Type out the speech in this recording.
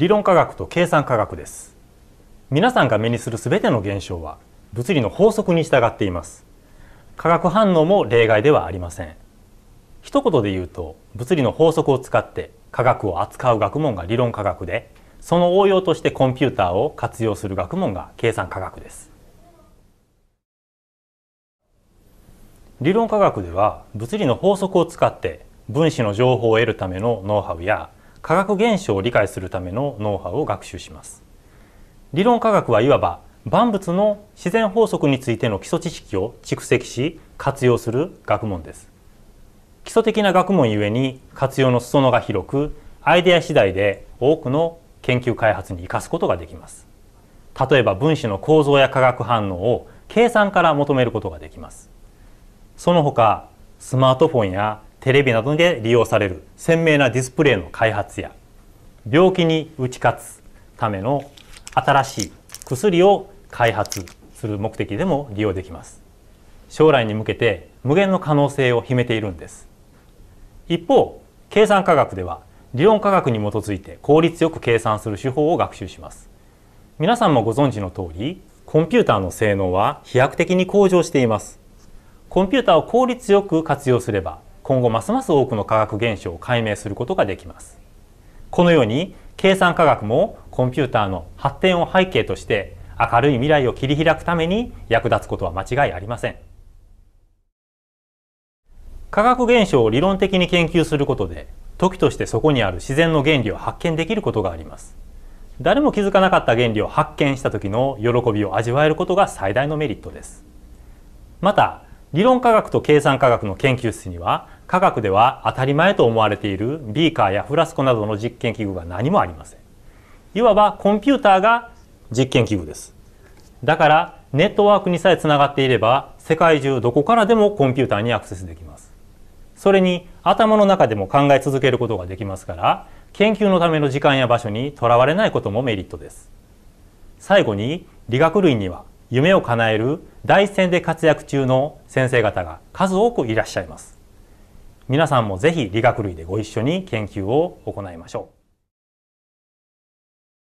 理論科学と計算科学です皆さんが目にするすべての現象は物理の法則に従っています化学反応も例外ではありません一言で言うと物理の法則を使って科学を扱う学問が理論科学でその応用としてコンピューターを活用する学問が計算科学です理論科学では物理の法則を使って分子の情報を得るためのノウハウや科学現象を理解するためのノウハウを学習します理論科学はいわば万物の自然法則についての基礎知識を蓄積し活用する学問です基礎的な学問ゆえに活用の裾野が広くアイデア次第で多くの研究開発に生かすことができます例えば分子の構造や化学反応を計算から求めることができますその他スマートフォンやテレビなどで利用される鮮明なディスプレイの開発や病気に打ち勝つための新しい薬を開発する目的でも利用できます将来に向けて無限の可能性を秘めているんです一方計算科学では理論科学に基づいて効率よく計算する手法を学習します皆さんもご存知の通りコンピューターの性能は飛躍的に向上していますコンピューターを効率よく活用すれば今後ますます多くの科学現象を解明することができますこのように計算科学もコンピューターの発展を背景として明るい未来を切り開くために役立つことは間違いありません科学現象を理論的に研究することで時としてそこにある自然の原理を発見できることがあります誰も気づかなかった原理を発見した時の喜びを味わえることが最大のメリットですまた理論科学と計算科学の研究室には科学では当たり前と思われているビーカーやフラスコなどの実験器具が何もありませんいわばコンピューターが実験器具ですだからネットワークにさえつながっていれば世界中どこからでもコンピューターにアクセスできますそれに頭の中でも考え続けることができますから研究のための時間や場所にとらわれないこともメリットです最後に理学類には夢を叶える第一線で活躍中の先生方が数多くいらっしゃいます皆さんもぜひ理学類でご一緒に研究を行いましょう。